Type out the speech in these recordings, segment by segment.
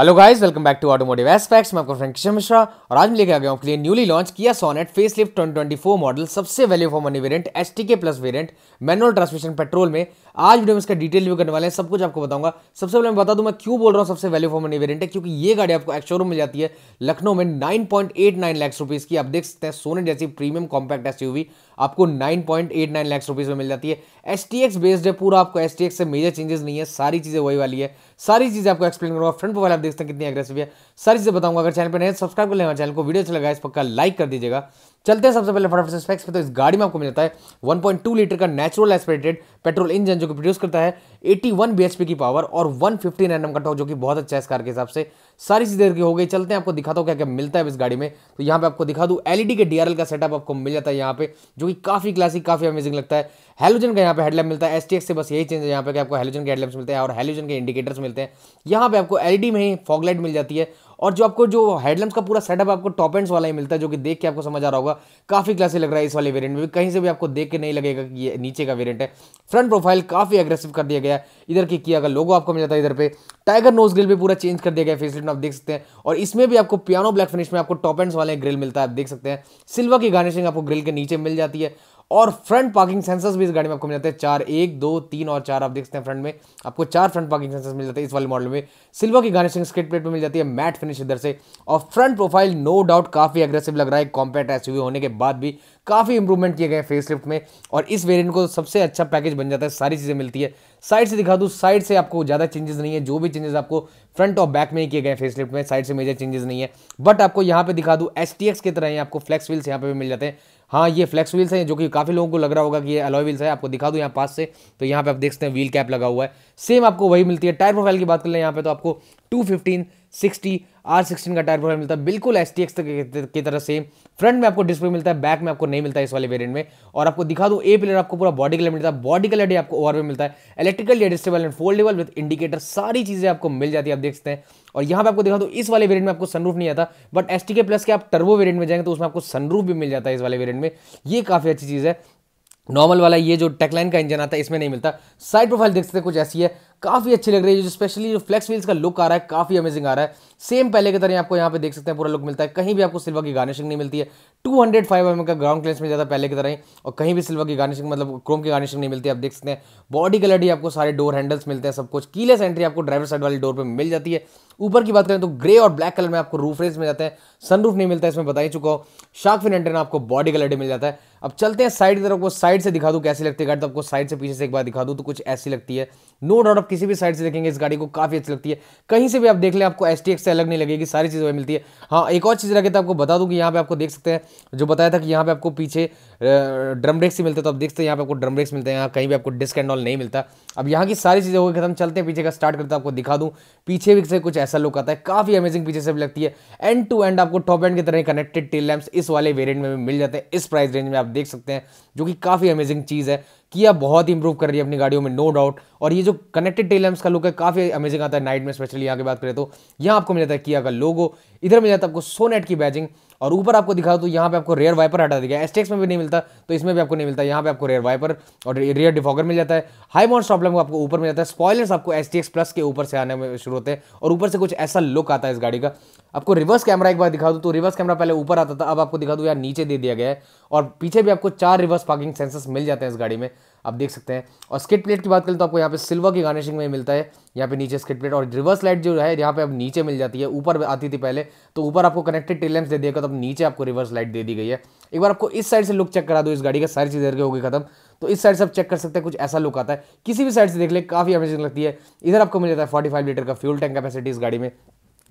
hello guys welcome back to automotive aspects मैं आपका friend Kishan Mishra और आज मैं लेके आ गया हूँ लिए न्यूली लॉन्च किया सोनेट फेसलिफ्ट 2024 मॉडल सबसे value for money variant S K plus variant manual transmission petrol में आज वीडियो में इसका डिटेल व्यू करने वाले हैं सब कुछ आपको बताऊंगा सबसे पहले मैं बता दूं मैं क्यों बोल रहा हूँ सबसे वैल्यू फॉर मनी वेरियंट है क्योंकि ये गाड़ी आपको एक्शोरूम मिल जाती है लखनऊ में nine point eight nine lakhs rupees की आप देख सकते हैं सोनेट जैसी प्रीमियम कॉम्पैक्ट एस आपको nine point eight nine rupees में मिल जाती है एस टी एक्स बेस्ड है पूरा आपको एस टी एक्स से मेजर चेंजेस नहीं है सारी चीज़ें वही वाली है सारी चीज़ें आपको एक्सप्लेन करूँगा फ्रंट वाले आप देख सकते हैं कितनी एग्रेसिव है सारी चीज़ें बताऊंगा अगर चैनल पर नहीं सब्सक्राइब कर लेना चैनल को वीडियो अच्छा लगा इस पक्का लाइक कर दीजिएगा चलते हैं सबसे पहले फटाफट से स्पेक्स पे तो इस गाड़ी में आपको मिलता है 1.2 लीटर का नेचुरल एस्पिरेटेड पेट्रोल इंजन जो कि प्रोड्यूस करता है 81 बीएचपी की पावर और 150 एनएम का टॉक जो कि बहुत अच्छा है इस कार के हिसाब से सारी चीज़ें की हो गई चलते हैं आपको दिखाता हूँ क्या क्या मिलता है इस गाड़ी में तो यहाँ पे आपको दिखा दूँ एलईडी e के डीआरएल का सेटअप आपको मिल जाता है यहाँ पे जो कि काफ़ी क्लासिक काफ़ी अमेजिंग लगता है हेलोजन का यहाँ पे हेडलैम्प मिलता है एस से बस यही चेंज है यहाँ पे आपको हेलोजन के हेडलैम्प्स मिलते हैं और हेलोजन के इंडिकेटर्स मिलते हैं यहाँ पे आपको एलईडी e में ही फॉगलाइट मिल जाती है और जो आपको जो हेडलैम्प का पूरा सेटअप आपको टॉप एंड्स वाला ही मिलता है जो कि देख के आपको समझ आ रहा होगा काफ़ी क्लासी लग रहा है इस वाले वेरियंट में भी कहीं से भी आपको देख के नहीं लगेगा कि ये नीचे का वेरियंट है फ्रंट प्रोफाइल काफ़ी अग्रेसिव कर दिया गया है इधर की किया का लोगो आपको मिल जाता है इधर पर टाइगर नोज ग्रिल भी पूरा चेंज कर दिया गया फेस आप देख सकते हैं और इसमें भी आपको पियानो ब्लैक फिनिश में आपको टॉप एंड्स वाले ग्रिल मिलता है आप देख सकते हैं सिल्वर की गार्निशिंग आपको ग्रिल के नीचे मिल जाती है और फ्रंट पार्किंग सेंसर्स भी इस गाड़ी में आपको मिल जाते हैं चार एक दो तीन और चार आप देख सकते हैं फ्रंट में आपको चार फ्रंट पार्किंग सेंसर्स मिल जाते हैं इस वाले मॉडल में सिल्वर की गार्निशिंग स्किट प्लेट में मिल जाती है मैट फिनिश इधर से और फ्रंट प्रोफाइल नो डाउट काफ़ी अग्रेसिव लग रहा है कॉम्पैक्ट एस होने के बाद भी काफ़ी इंप्रूवमेंट किए गए फेस लिफ्ट में और इस वेरियंट को सबसे अच्छा पैकेज बन जाता है सारी चीज़ें मिलती है साइड से दिखा दूँ साइड से आपको ज़्यादा चेंजेस नहीं है जो भी चेंजेस आपको फ्रंट और बैक में ही किए गए फेस लिफ्ट में साइड से मेजर चेंजेस नहीं है बट आपको यहाँ पे दिखा दूँ एस की तरह ही आपको फ्लैक्स व्हील्स यहाँ पे भी मिल जाते हैं हाँ ये फ्लैक्स व्हील्स हैं जो कि काफ़ी लोगों को लग रहा होगा कि ये अलॉय व्हील्स है आपको दिखा दूँ यहाँ पास से तो यहाँ पे आप देख सकते हैं व्हील कैप लगा हुआ है सेम आपको वही मिलती है टायर प्रोफाइल की बात कर लें यहाँ पे तो आपको two fifteen sixty R sixteen का टायर प्रोफाइल मिलता है बिल्कुल एस टी एक्स की तरह सेम फ्रंट में आपको डिस्प्ले मिलता है बैक में आपको नहीं मिलता है इस वाले वेरिएंट में और आपको दिखा दो ए पिलर आपको पूरा बॉडी कलर मिलता है बॉडी कलर भी आपको ओवर में मिलता है electrical adjustable and foldable with indicator सारी चीज़ें आपको मिल जाती है आप देख सकते हैं और यहाँ पर आपको दिखा दो इस वाले वेरियंट में आपको सनरूफ नहीं आता बट एस के प्लस के आप टर्बो वेरियंट में जाएंगे तो उसमें आपको सनरूफ भी मिल जाता है इस वाले वेरियंट में ये काफ़ी अच्छी चीज़ है नॉर्मल वाला ये जो टेकलाइन का इंजन आता है इसमें नहीं मिलता साइड प्रोफाइल देख सकते हैं कुछ ऐसी है काफ़ी अच्छी लग रही है जो स्पेशली जो फ्लेक्स व्हील्स का लुक आ रहा है काफ़ी अमेजिंग आ रहा है सेम पहले की तरह आपको यहाँ पे देख सकते हैं पूरा लुक मिलता है कहीं भी आपको सिल्वर की गार्निशिंग नहीं मिलती है टू हंड्रेड फाइव एम का ग्राउंड क्लेंस में ज़्यादा पहले की तरह ही और कहीं भी सिल्वर की गार्निशिंग मतलब क्रोम की गार्निशिंग नहीं मिलती आप देख सकते हैं बॉडी कलर ही आपको सारे डोर हैंडल्स मिलते हैं सब कुछ कीलेस एंट्री आपको ड्राइवर साइड वाली डोर पर मिल जाती है ऊपर की बात करें तो ग्रे और ब्लैक कलर में आपको रूफ रेस मिल जाते हैं सनरूफ नहीं मिलता है इसमें बता ही चुका हूँ शार्क फिन एंटर आपको बॉडी कलर मिल जाता है अब चलते हैं साइड की तरफ को साइड से दिखा दूँ कैसी लगती है गाड़ी तो आपको साइड से पीछे से एक बार दिखा दूँ तो कुछ ऐसी लगती है नो डाउट किसी भी साइड से देखेंगे इस गाड़ी को काफ़ी अच्छी लगती है कहीं से भी आप देख ले आपको एस से अलग नहीं लगेगी सारी चीज़ वही मिलती है हाँ एक और चीज़ रखे तो आपको बता दूँ कि यहाँ पे आपको देख सकते हैं जो बताया था कि यहाँ पे आपको पीछे ड्रम ब्रेक्स ही मिलते तो आप देख सकते हैं यहाँ पे आपको ड्रम ब्रेक्स मिलते हैं यहाँ कहीं भी आपको डिस्क एंड ऑल नहीं मिलता अब यहाँ की सारी चीज़ें होगी खत्म चलते हैं पीछे का स्टार्ट करते आपको दिखा दूँ पीछे भी से कुछ ऐसा लुक आता है काफ़ी अमेजिंग पीछे से भी लगती है एंड टू एंड आपको टॉप एंड की तरह कनेक्टेड टेल लैम्प इस वाले वेरियंट में मिल जाते हैं इस प्राइस रेंज में आप देख सकते हैं जो कि काफ़ी अमेजिंग चीज़ है किया बहुत ही इंप्रूव कर रही है अपनी गाड़ियों में नो डाउट और ये जो कनेक्टेड टेल लैम्प्स का लुक है काफ़ी अमेजिंग आता है नाइट में स्पेशली यहाँ की बात करें तो यहाँ आपको मिलता है किया का लोगो इधर मिल जाता है आपको सोनेट की बैजिंग और ऊपर आपको दिखा तो यहाँ पे आपको रेयर वाइपर हटा दिया एसटेक्स में भी नहीं मिलता तो इसमें भी आपको नहीं मिलता यहाँ पे आपको रेयर वाइपर और रेयर डिफॉगर मिल जाता है हाई मॉन्स प्रॉब्लम आपको ऊपर मिल जाता है स्पॉयलर्स आपको एस प्लस के ऊपर से आने में शुरू होते हैं और ऊपर से कुछ ऐसा लुक आता है इस गाड़ी का आपको रिवर्स कैमरा एक बार दिखा दूँ तो रिवर्स कैमरा पहले ऊपर आता था अब आपको दिखा दूँ यार नीचे दे दिया गया है और पीछे भी आपको चार रिवर्स पार्किंग सेंसर्स मिल जाते हैं इस गाड़ी में आप देख सकते हैं और स्किट प्लेट की बात करें तो आपको यहाँ पे सिल्वर की गार्निशिंग में मिलता है यहाँ पे नीचे स्किट प्लेट और रिवर्स लाइट जो है यहाँ पे अब नीचे मिल जाती है ऊपर आती थी पहले तो ऊपर आपको कनेक्टेड टेल दे दिया तो अब नीचे आपको रिवर्स लाइट दे दी गई है एक बार आपको इस साइड से लुक चेक करा दो इस गाड़ी का सारी चीज़ें के होगी खत्म तो इस साइड से आप चेक कर सकते हैं कुछ ऐसा लुक आता है किसी भी साइड से देख ले काफ़ी अमेजिंग लगती है इधर आपको मिल जाता है फाइव लीटर का फ्यूल टैंक कैपेसिटी इस गाड़ी में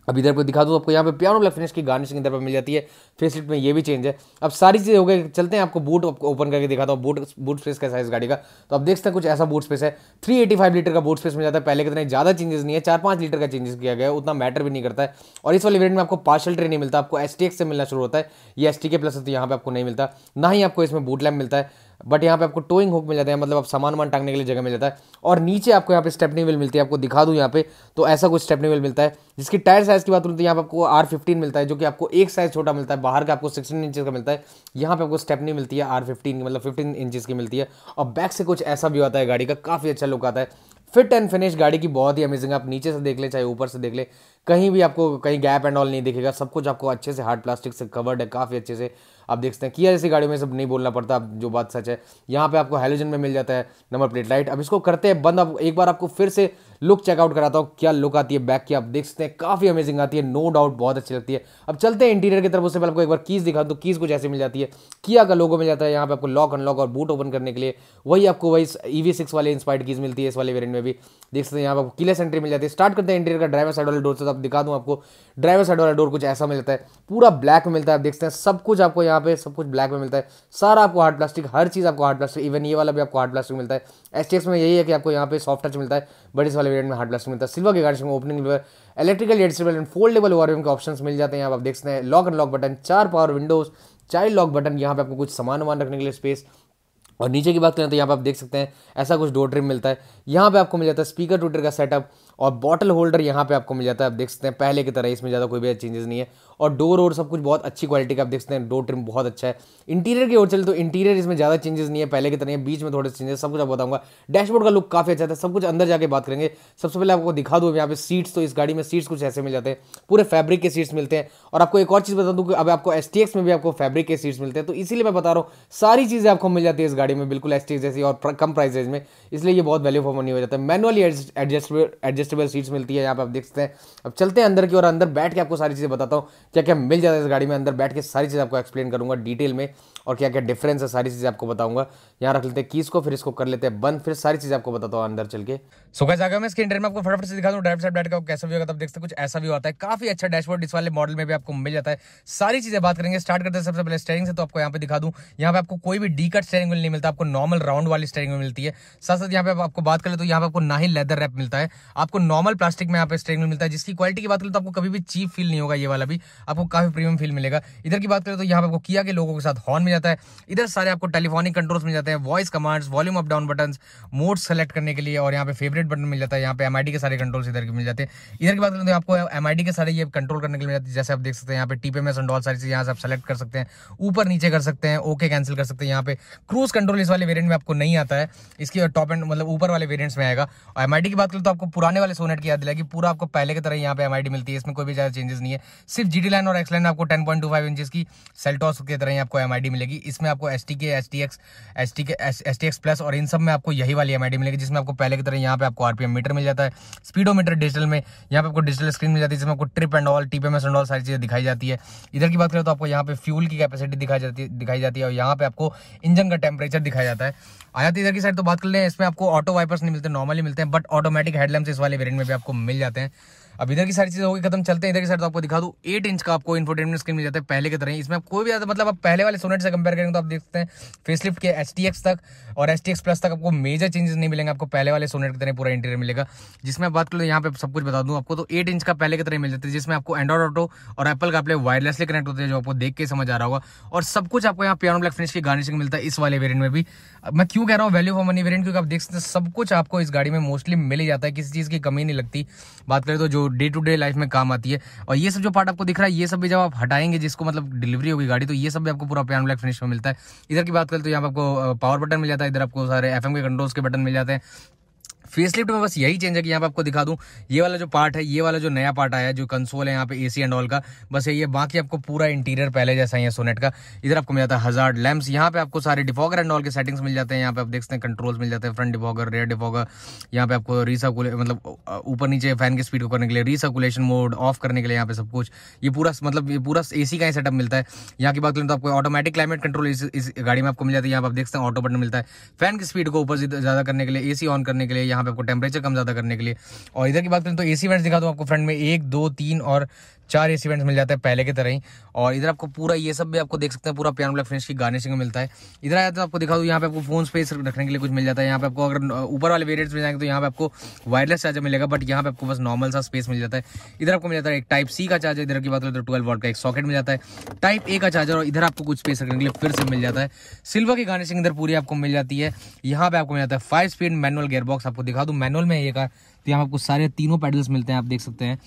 अब इधर पर दिखा दो आपको यहाँ पे प्यारो ब्लैक फिनिश की गार्निशिंग इधर पर मिल जाती है फेस लिफ्ट में ये भी चेंज है अब सारी चीज़ें हो गई चलते हैं आपको बूट आपको ओपन करके दिखाता हूँ बूट बूट स्पेस कैसा है इस गाड़ी का तो आप देख सकते हैं कुछ ऐसा बूट स्पेस है 385 लीटर का बूट स्पेस मिल जाता है पहले कितने ज़्यादा चेंजेस नहीं है चार पाँच लीटर का चेंजेस किया गया उतना मैटर भी नहीं करता है और इस वाले इवेंट में आपको पार्शल ट्रेन नहीं मिलता आपको एस से मिलना शुरू होता है ये एस के प्लस तो यहाँ पर आपको नहीं मिलता ना ही आपको इसमें बूट लैम्प मिलता है बट यहाँ पे आपको टोइंग हुक मिल जाता है मतलब आप सामान वामान टांगने के लिए जगह मिल जाता है और नीचे आपको यहाँ पे स्टेपनी व्हील मिलती है आपको दिखा दूँ यहाँ पे तो ऐसा कुछ स्टेपनी व्हील मिलता है जिसकी टायर साइज़ की बात करूँ तो यहाँ पर आपको आर फिफ्टीन मिलता है जो कि आपको एक साइज़ छोटा मिलता है बाहर का आपको सिक्सटीन इंचज़ का मिलता है यहाँ पे आपको स्टेपनी मिलती है आर फिफ्टीन की मतलब फिफ्टीन इंचज़ की मिलती है और बैक से कुछ ऐसा भी आता है गाड़ी का काफ़ी अच्छा लुक आता है फिट एंड फिनिश गाड़ी की बहुत ही अमेजिंग आप नीचे से देख ले चाहे ऊपर से देख ले कहीं भी आपको कहीं गैप एंड ऑल नहीं दिखेगा सब कुछ आपको अच्छे से हार्ड प्लास्टिक से कवर्ड है काफ़ी अच्छे से आप देख सकते हैं किया जैसी गाड़ियों में सब नहीं बोलना पड़ता जो बात सच है यहाँ पे आपको हेलोजन में मिल जाता है नंबर प्लेट लाइट अब इसको करते हैं बंद अब एक बार आपको फिर से लुक चेकआउट कराता हूँ क्या लुक आती है बैक की आप देख सकते हैं काफ़ी अमेजिंग आती है नो डाउट बहुत अच्छी लगती है अब चलते हैं इंटीरियर की तरफ उससे पहले आपको एक बार कीज़ दिखा तो कीज़ कुछ ऐसे मिल जाती है किया का लोगो मिल जाता है यहाँ पे आपको लॉक अनलॉक और बूट ओपन करने के लिए वही आपको वही ई वी सिक्स वाले इंस्पायर्ड कीज़ मिलती है इस वाले वेरियंट में भी देख सकते हैं यहाँ पर आपको किलेस एंट्री मिल जाती है स्टार्ट करते हैं इंटीरियर का ड्राइवर साइड वाले डोर से आप दिखा दूँ आपको ड्राइवर साइड वाला डोर कुछ ऐसा मिलता है पूरा ब्लैक में मिलता है आप देखते हैं सब कुछ आपको यहाँ पे सब कुछ ब्लैक में मिलता है सारा आपको हार्ड प्लास्टिक हर चीज़ आपको हार्ड प्लास्टिक इवन ये वाला भी आपको हार्ड प्लास्टिक मिलता है एस में यही है कि आपको यहाँ पे सॉफ्ट टच मिलता है बट वाले वेरियंट में हार्ड प्लास्टिक मिलता है सिल्वर के गाड़ी में opening electrical adjustable and foldable overview के ऑप्शन मिल जाते हैं आप देखते हैं लॉक एंड लॉक बटन चार power windows child lock button यहाँ पे आपको कुछ सामान वामान रखने के लिए स्पेस और नीचे की बात करें तो यहाँ पे आप देख सकते हैं ऐसा कुछ डोर ट्रिम मिलता है यहाँ पे आपको मिल जाता है स्पीकर ट्विटर का सेटअप और बॉटल होल्डर यहाँ पे आपको मिल जाता है आप देख सकते हैं पहले की तरह इसमें ज़्यादा कोई भी चेंजेस नहीं है और डोर और सब कुछ बहुत अच्छी क्वालिटी का आप देख सकते हैं डोर ट्रिम बहुत अच्छा है इंटीरियर की ओर चले तो इंटीरियर इसमें ज़्यादा चेंजेस नहीं है पहले की तरह बीच में थोड़े चेंजेस सब कुछ आप बताऊंगा डैशबोर्ड का लुक काफ़ी अच्छा था सब कुछ अंदर जाके बात करेंगे सबसे पहले आपको दिखा दूँ यहाँ पे सीट्स तो इस गाड़ी में सीट्स कुछ ऐसे मिल जाते हैं पूरे फैब्रिक के सीट्स मिलते हैं और आपको एक और चीज़ बता दूँ कि अब आपको एस में भी आपको फैब्रिक के सीट्स मिलते हैं तो इसीलिए मैं बता रहा हूँ सारी चीज़ें आपको मिल जाती है इस गाड़ी में बिल्कुल एस जैसी और कम प्राइस में इसलिए ये बहुत वैल्यू फॉर मनी हो जाता है manually adjust adjust adjustable seats मिलती है यहाँ पर आप देख सकते हैं अब चलते हैं अंदर की और अंदर बैठ के आपको सारी चीज़ें बताता हूँ क्या क्या मिल जाता है इस गाड़ी में अंदर बैठ के सारी चीज़ आपको एक्सप्लेन करूँगा डिटेल में और क्या क्या डिफरेंस है सारी चीज़ें आपको बताऊंगा यहाँ रख लेते हैं कीस को फिर इसको कर लेते हैं बंद फिर सारी चीज़ आपको बताता हूँ अंदर चल के सो कैसे आगे मैं इसके इंटर में आपको फटाफट से दिखा दूँ ड्राइव साइड बैठ का कैसा व्यू होगा आप देखते कुछ ऐसा भी होता है काफ़ी अच्छा डैशबोर्ड इस वाले मॉडल में भी आपको मिल जाता है सारी चीज़ें बात करेंगे स्टार्ट करते हैं सबसे पहले स्टेयरिंग से तो आपको यहाँ पे दिखा दूँ यहाँ पे आपको कोई भी डी कट स्टेयरिंग नहीं मिलता आपको नॉर्मल राउंड वाली स्टेयरिंग व्हील मिलती है साथ साथ यहाँ पे आपको बात करें तो यहाँ पे आपको ना ही लेदर रैप मिलता है आपको नॉर्मल प्लास्टिक में यहाँ पे स्टेयरिंग मिलता है जिसकी क्वालिटी की बात करें तो आपको कभी भी चीप फील नहीं होगा ये वाला भी आपको काफ़ी प्रीमियम फील मिलेगा इधर की बात करें तो यहाँ पे आपको किया के लोगों के साथ हॉर्न मिला जाता है इधर सारे आपको टेलीफोनिक कंट्रोल्स मिल जाते हैं voice commands volume up down button mode select करने के लिए और यहाँ पे फेवरेट बटन मिल जाता है यहाँ पे एम के सारे कंट्रोल्स इधर के मिल जाते हैं इधर की बात करें तो आपको एम के सारे ये कंट्रोल करने के लिए मिल जाते हैं जैसे आप देख सकते हैं यहाँ पे टीपे में संडॉल सारी चीज़ यहाँ से आप सेलेक्ट कर सकते हैं ऊपर नीचे कर सकते हैं ओके कैंसिल कर सकते हैं यहाँ पे क्रूज कंट्रोल इस वाले वेरियंट में आपको नहीं आता है इसकी टॉप एंड मतलब ऊपर वाले वेरियंट्स में आएगा और एम की बात करें तो आपको पुराने वाले सोनेट की याद दिलाएगी पूरा आपको पहले की तरह यहाँ पे एम मिलती है इसमें कोई भी ज़्यादा चेंजेस नहीं है सिर्फ जी लाइन और एक्स लाइन आपको ten point two five inch की सेल्टॉस की तरह आपको एम मिलेगी इसमें आपको S T K S T X S T K S T X plus और इन सब में आपको यही वाली एम मिलेगी जिसमें आपको पहले की तरह यहाँ पे आपको आरपीएम मीटर मिल जाता है स्पीडोमीटर डिजिटल में यहाँ पे आपको डिजिटल स्क्रीन मिल जाती है जिसमें आपको trip and all T P M S and all सारी चीज़ें दिखाई जाती है इधर की बात करें तो आपको यहाँ पे फ्यूल की कैपेसिटी दिखाई जाती दिखाई जाती है और यहाँ पे आपको इंजन का टेम्परेचर दिखाया जाता है आ जाती इधर की साइड तो बात कर लें इसमें आपको ऑटो वाइपर्स नहीं मिलते नॉर्मली मिलते हैं बट ऑटोमेटिक हेडलैम्स इस वाले वेरियंट में भी आपको मिल जाते हैं अब इधर की सारी चीज़ें होगी खत्म चलते हैं इधर की साइड तो आपको दिखा दू एट इंच का आपको इन्फोटेनमेंट स्क्रीन मिल जाता है पहले की तरह इसमें आप कोई भी ज़्यादा मतलब आप पहले वाले सोनेट से कंपेयर करेंगे तो आप देख सकते हैं फेसलिफ्ट के एच तक और एच प्लस तक आपको मेजर चेंजेस नहीं मिलेंगे आपको पहले वाले सोनेट की तरह पूरा इंटीरियर मिलेगा जिसमें बात करूँ यहाँ पे सब कुछ बता दूँ आपको तो एट इंच का पहले की तरह मिल जाता है जिसमें आपको एंड्रॉड ऑटो और एप्पल का अपने वायरलेसली कनेक्ट होते हैं जो आपको देख के समझ आ रहा होगा और सब कुछ आपको यहाँ पियानो ब्लैक फिनिश की गार्निशिंग मिलता है इस वाले वेरियंट में भी मैं क्यों कह रहा हूँ वैल्यू फॉर मनी वेरियंट क्योंकि आप देख सकते हैं सब कुछ आपको इस गाड़ी में मोस्टली मिल जाता है किसी चीज़ की कमी नहीं लगती बात करें तो जो डे टू डे लाइफ में काम आती है और ये सब जो पार्ट आपको दिख रहा है ये सब भी जब आप हटाएंगे जिसको मतलब डिलीवरी होगी गाड़ी तो ये सब भी आपको पूरा प्यान ब्लैक फिनिश में मिलता है इधर की बात करें तो यहाँ पर आपको पावर बटन मिल जाता है इधर आपको सारे एफ के कंट्रोल्स के बटन मिल जाते हैं फेसलिफ्ट में बस यही चेंज है कि यहाँ पे आपको दिखा दूँ ये वाला जो पार्ट है ये वाला जो नया पार्ट आया है जो कंसोल है यहाँ पे एसी एंड ऑल का बस यही है बाकी आपको पूरा इंटीरियर पहले जैसा ही है सोनेट का इधर आपको मिल जाता है हजार लैम्प्स यहाँ पे आपको सारे डिफॉगर एंड ऑल के सेटिंग्स मिल जाते हैं यहाँ पे आप देख सकते हैं कंट्रोल्स मिल जाते हैं फ्रंट डिफॉगर रेयर डिफॉगर यहाँ पे आपको रिसर्कुले मतलब ऊपर नीचे फैन की स्पीड को करने के लिए रिसकुलेशन मोड ऑफ करने के लिए यहाँ पे सब कुछ ये पूरा मतलब ये पूरा ए का ही सेटअप मिलता है यहाँ की बात करें तो आपको ऑटोमेटिक क्लाइमेट कंट्रोल इस गाड़ी में आपको मिल जाती है यहाँ पर आप देख सकते हैं ऑटो बटन मिलता है फैन की स्पीड को ऊपर ज़्यादा करने के लिए ए ऑन करने के लिए यहाँ पे आपको टेम्परेचर कम ज़्यादा करने के लिए और इधर की बात करें तो ए वेंट्स दिखा दो आपको फ्रंट में एक दो तीन और चार एसी वेंट्स मिल जाते हैं पहले की तरह ही और इधर आपको पूरा ये सब भी आपको देख सकते हैं पूरा पियानो ब्लैक फिनिश की गार्निशिंग मिलता है इधर आया तो आपको दिखा दूँ यहाँ पे आपको फोन स्पेस रखने के लिए कुछ मिल जाता है यहाँ पे आपको अगर ऊपर वाले वेरियंट्स में जाएंगे तो यहाँ पे आपको वायरलेस चार्जर मिलेगा बट यहाँ पे आपको बस नॉर्मल सा स्पेस मिल जाता है इधर आपको मिल जाता है एक टाइप सी का चार्जर इधर की बात करें तो ट्वेल्व वॉट का एक सॉकेट मिल जाता है टाइप ए का चार्जर और इधर आपको कुछ स्पेस रखने के लिए फिर से मिल जाता है सिल्वर की गार्निशिंग इधर पूरी आपको मिल जाती है यहाँ पे आपको मिल जाता है फाइव स्पीड मैनुअल गेयरबॉक्स आपको दिखा दूँ मैनुअल में ये का तो यहाँ आपको सारे तीनों पैडल्स मिलते हैं आप देख सकते हैं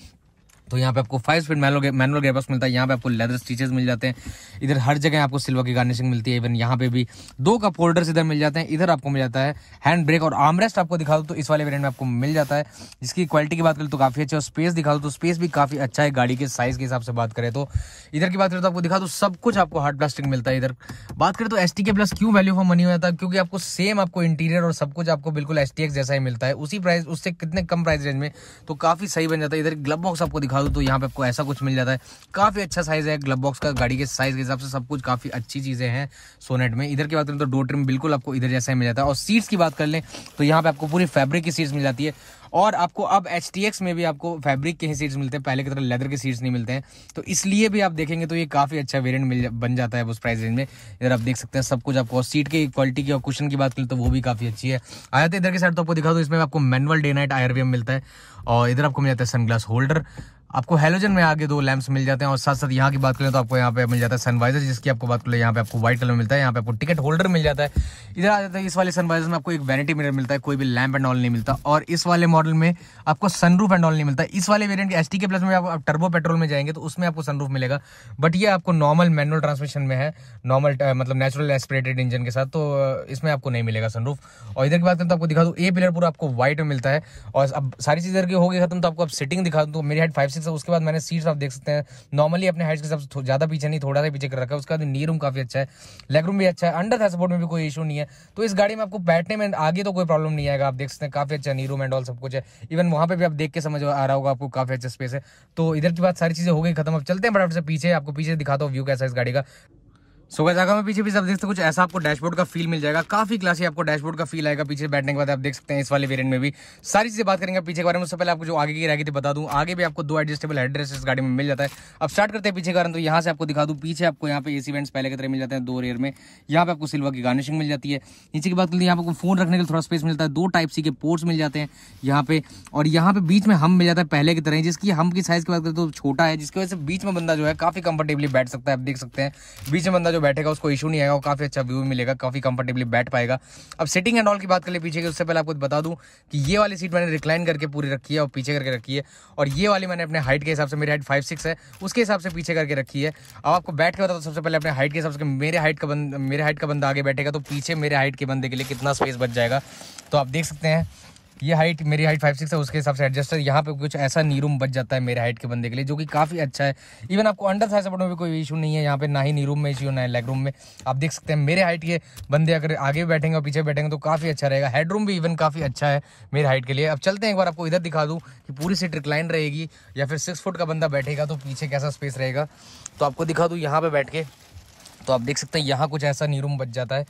तो यहाँ पे आपको five speed manual manual gearbox मिलता है यहाँ पे आपको लेदर स्टीचेस मिल जाते हैं इधर हर जगह आपको सिल्वर की गार्निशिंग मिलती है इवन यहाँ पे भी दो कप होल्डर्स इधर मिल जाते हैं इधर आपको मिल जाता है हैंड ब्रेक और आमरेस्ट आपको दिखा दो तो इस वाले वेरियंट में आपको मिल जाता है जिसकी क्वालिटी की बात करें तो काफ़ी अच्छा और स्पेस दिखा दो तो स्पेस भी काफ़ी अच्छा है गाड़ी के साइज़ के हिसाब से बात करें तो इधर की बात करें तो आपको दिखा दो सब कुछ आपको हार्ड प्लास्टिक मिलता है इधर बात करें तो एस के प्लस क्यों वैल्यू फॉर मनी हो जाता है क्योंकि आपको सेम आपको इंटीरियर और सब कुछ आपको बिल्कुल एस जैसा ही मिलता है उसी प्राइस उससे कितने कम प्राइस रेंज में तो काफ़ी सही बन जाता है इधर ग्लब बॉक्स आपको दिखा दिखा दूँ तो यहाँ पे आपको ऐसा कुछ मिल जाता है काफ़ी अच्छा साइज़ है ग्लब बॉक्स का गाड़ी के साइज़ के हिसाब से सब कुछ काफ़ी अच्छी चीज़ें हैं सोनेट में इधर की बात करें तो डोर ट्रिम बिल्कुल आपको इधर जैसा ही मिल जाता है और सीट्स की बात कर लें तो यहाँ पर आपको पूरी फैब्रिक की सीट्स मिल जाती है और आपको अब एच में भी आपको फैब्रिक के ही सीट्स मिलते हैं पहले की तरह लेदर के सीट्स नहीं मिलते हैं तो इसलिए भी आप देखेंगे तो ये काफ़ी अच्छा वेरियंट मिल बन जाता है उस प्राइस रेंज में इधर आप देख सकते हैं सब कुछ आपको सीट की क्वालिटी की और क्वेश्चन की बात करें तो वो भी काफ़ी अच्छी है आ था इधर के साइड तो आपको दिखा दो इसमें आपको मैनुअल डे नाइट आयरवीएम मिलता है और इधर आपको मिल जाता है सनग्लास होल्डर आपको हेलोजन में आगे दो लैंप्स मिल जाते हैं और साथ साथ यहाँ की बात करें तो आपको यहाँ पे मिल जाता है सनवाइजर जिसकी आपको बात करें यहाँ पे आपको व्हाइट कलर मिलता है यहाँ पे आपको टिकट होल्डर मिल जाता है इधर आ जाता है इस वाले सनवाइजर में आपको एक वैनिटी मिरर मिलता है कोई भी लैम्प एंड ऑल नहीं मिलता और इस वाले मॉडल मॉडल में आपको सनरूफ एंड ऑल नहीं मिलता इस वाले वेरिएंट के एस के प्लस में आप टर्बो पेट्रोल में जाएंगे तो उसमें आपको सनरूफ मिलेगा बट ये आपको नॉर्मल मैनुअल ट्रांसमिशन में है नॉर्मल uh, मतलब नेचुरल एस्पिरेटेड इंजन के साथ तो uh, इसमें आपको नहीं मिलेगा सनरूफ और इधर की बात करें तो आपको दिखा दूँ ए पिलर पूरा आपको व्हाइट में मिलता है और अब सारी चीज़ इधर की होगी खत्म तो आपको अब सिटिंग दिखा दूँ तो मेरी हाइट फाइव सिक्स है उसके बाद मैंने सीट्स आप देख सकते हैं नॉर्मली अपने हाइट के हिसाब ज़्यादा पीछे नहीं थोड़ा सा पीछे कर रखा है उसका नी रूम काफ़ी अच्छा है लेग रूम भी अच्छा है अंडर था सपोर्ट में भी कोई इशू नहीं है तो इस गाड़ी में आपको बैठने में आगे तो कोई प्रॉब्लम नहीं आएगा आप देख सकते हैं काफ़ी अच्छा नी रूम एंड ऑल सब कुछ कुछ है इवन वहाँ पे भी आप देख के समझ आ रहा होगा आपको काफ़ी अच्छा स्पेस है तो इधर की बात सारी चीज़ें हो गई खत्म अब चलते हैं बड़ा से पीछे आपको पीछे दिखाता हूँ व्यू कैसा इस गाड़ी का सो so, अगर मैं पीछे भी आप देख सकते कुछ ऐसा आपको डैशबोर्ड का फील मिल जाएगा काफी क्लासी आपको डैशबोर्ड का फील आएगा पीछे बैठने के बाद आप देख सकते हैं इस वाले वेरिएंट में भी सारी चीजें बात करेंगे पीछे के बारे में सबसे पहले आपको जो आगे की रहेगी बता दूं आगे भी आपको दो एडजस्टेबल एड्रेस इस गाड़ी में मिल जाता है अब स्टार्ट करते हैं पीछे कारण तो यहाँ से आपको दिखा दूँ पीछे आपको यहाँ पे एसी वेंट्स पहले की तरह मिल जाते हैं दो रेयर में यहाँ पे आपको सिल्वर की गार्निशिंग मिल जाती है नीचे की बात करते हैं तो यहाँ आपको फोन रखने के थोड़ा स्पेस मिलता है दो टाइप सी के पोर्ट्स मिल जाते हैं यहाँ पे और यहाँ पे बीच में हम मिल जाता है पहले की तरह जिसकी हम की साइज की बात करें तो छोटा है जिसकी वजह से बीच में बंदा जो है काफी कंफर्टेबली बैठ सकता है आप देख सकते हैं बीच में बंदा जो बैठेगा उसको इशू नहीं आएगा और काफ़ी अच्छा व्यू मिलेगा काफ़ी कंफर्टेबली बैठ पाएगा अब सिटिंग एंड ऑल की बात कर ले पीछे की उससे पहले आपको बता दूं कि ये वाली सीट मैंने रिक्लाइन करके पूरी रखी है और पीछे करके रखी है और ये वाली मैंने अपने हाइट के हिसाब से मेरी हाइट फाइव सिक्स है उसके हिसाब से पीछे करके रखी है अब आपको बैठ के बताओ सबसे पहले अपने हाइट के हिसाब से मेरे हाइट का बंद मेरे हाइट का बंदा आगे बैठेगा तो पीछे मेरे हाइट के बंदे के लिए कितना स्पेस बच जाएगा तो आप देख सकते हैं ये हाइट मेरी हाइट फाइव सिक्स है उसके हिसाब से एडजस्ट है यहाँ पे कुछ ऐसा नीरूम बच जाता है मेरे हाइट के बंदे के लिए जो कि काफ़ी अच्छा है इवन आपको अंडर साइज सपोर्ट में भी कोई इशू नहीं है यहाँ पे ना ही नीरूम में इशू ना है लेग रूम में आप देख सकते हैं मेरे हाइट के बंदे अगर आगे बैठेंगे और पीछे बैठेंगे तो काफ़ी अच्छा रहेगा हेडरूम भी इवन काफ़ी अच्छा है मेरे हाइट के लिए अब चलते हैं एक बार आपको इधर दिखा दूँ कि पूरी सीट रिक्लाइन रहेगी या फिर सिक्स फुट का बंदा बैठेगा तो पीछे कैसा स्पेस रहेगा तो आपको दिखा दूँ यहाँ पर बैठ के तो आप देख सकते हैं यहाँ कुछ ऐसा नीरूम बच जाता है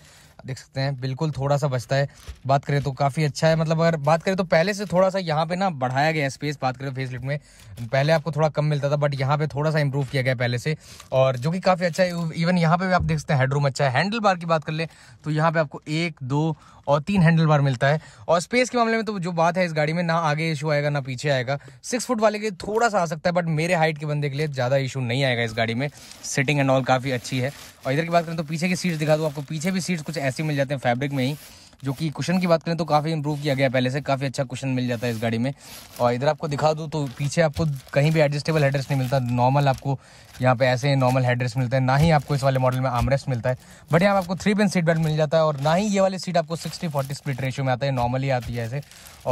देख सकते हैं बिल्कुल थोड़ा सा बचता है बात करें तो काफ़ी अच्छा है मतलब अगर बात करें तो पहले से थोड़ा सा यहाँ पे ना बढ़ाया गया है स्पेस बात करें फेस तो लिफ्ट में पहले आपको थोड़ा कम मिलता था बट यहाँ पे थोड़ा सा इंप्रूव किया गया पहले से और जो कि काफ़ी अच्छा है इवन यहाँ पे भी आप देख सकते हैं हेडरूम अच्छा है हैंडल बार की बात कर ले तो यहाँ पे आपको एक दो और तीन हैंडल बार मिलता है और स्पेस के मामले में तो जो बात है इस गाड़ी में ना आगे इशू आएगा ना पीछे आएगा सिक्स फुट वाले के थोड़ा सा आ सकता है बट मेरे हाइट के बंदे के लिए ज़्यादा इशू नहीं आएगा इस गाड़ी में सिटिंग एंड ऑल काफ़ी अच्छी है और इधर की बात करें तो पीछे की सीट्स दिखा दूँ आपको पीछे भी सीट्स कुछ ऐसी मिल जाते हैं फैब्रिक में ही जो कि कुशन की बात करें तो काफ़ी इंप्रूव किया गया पहले से काफ़ी अच्छा कुशन मिल जाता है इस गाड़ी में और इधर आपको दिखा दूँ तो पीछे आपको कहीं भी एडजस्टेबल हेडरेस्ट नहीं मिलता नॉर्मल आपको यहाँ पे ऐसे नॉर्मल हेडरेस्ट मिलता है ना ही आपको इस वाले मॉडल में आमरेस्ट मिलता है बट यहाँ आपको थ्री पेन सीट बेल्ट मिल जाता है और ना ही ये वाली सीट आपको सिक्सटी फोर्टी स्प्लिट रेशियो में आता है नॉर्मली आती है ऐसे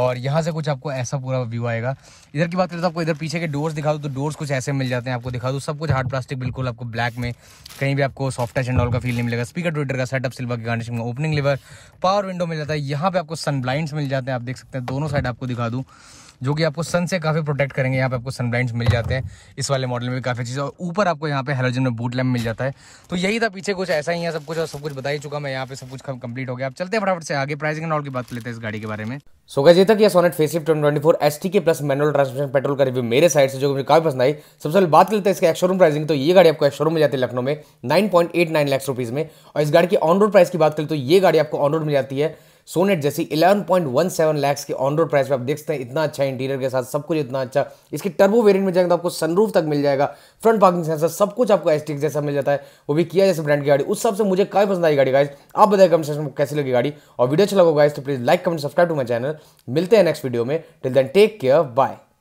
और यहाँ से कुछ आपको ऐसा पूरा व्यू आएगा इधर की बात करें तो आपको इधर पीछे के डोर्स दिखा दूँ तो डोर्स कुछ ऐसे मिल जाते हैं आपको दिखा दूँ सब कुछ हार्ड प्लास्टिक बिल्कुल आपको ब्लैक में कहीं भी आपको सॉफ्ट टच एंड ऑल का फील नहीं मिलेगा स्पीकर ट्विटर का सेटअप सिल्वर की गार्निशिंग में opening lever power window window मिल जाता है यहाँ पे आपको सन ब्लाइंड्स मिल जाते हैं आप देख सकते हैं दोनों साइड आपको दिखा दूँ जो कि आपको सन से काफ़ी प्रोटेक्ट करेंगे यहाँ पे आपको सन मिल जाते हैं इस वाले मॉडल में भी काफ़ी चीज़ और ऊपर आपको यहाँ पे हेलोजन में बूट लैम्प मिल जाता है तो यही था पीछे कुछ ऐसा ही है सब कुछ और सब कुछ बता ही चुका मैं यहाँ पे सब कुछ कंप्लीट हो गया आप चलते हैं फटाफट से आगे प्राइसिंग एंड ऑल की बात लेते हैं इस गाड़ी के बारे में सो गए तक यह Sonet facelift twenty four S T K plus manual transmission petrol का रिव्यू मेरे साइड से जो मुझे काफी पसंद आई सबसे पहले बात करते हैं इसके एक्शोरूम प्राइसिंग तो ये गाड़ी आपको एक्शोरूम मिल जाती है लखनऊ में nine point eight nine lakh rupees में और इस गाड़ी की ऑन रोड प्राइस की बात करें तो ये गाड़ी आपको ऑन रोड मिल जाती है सोनेट जैसी 11.17 लाख की ऑन रोड प्राइस पे आप देखते हैं इतना अच्छा इंटीरियर के साथ सब कुछ इतना अच्छा इसकी टर्बो वेरिएंट में जाएंगे तो आपको सनरूफ तक मिल जाएगा फ्रंट पार्किंग सेंसर सब कुछ आपको एस जैसा मिल जाता है वो भी किया जैसे ब्रांड की गाड़ी उस हिसाब से मुझे काफ़ी पसंद आई गाड़ी गाइज आप बताए कमेंट सेक्शन में कैसी लगी गाड़ी और वीडियो अच्छा लगा गाइज तो please like comment subscribe to my channel मिलते हैं नेक्स्ट वीडियो में till then take care bye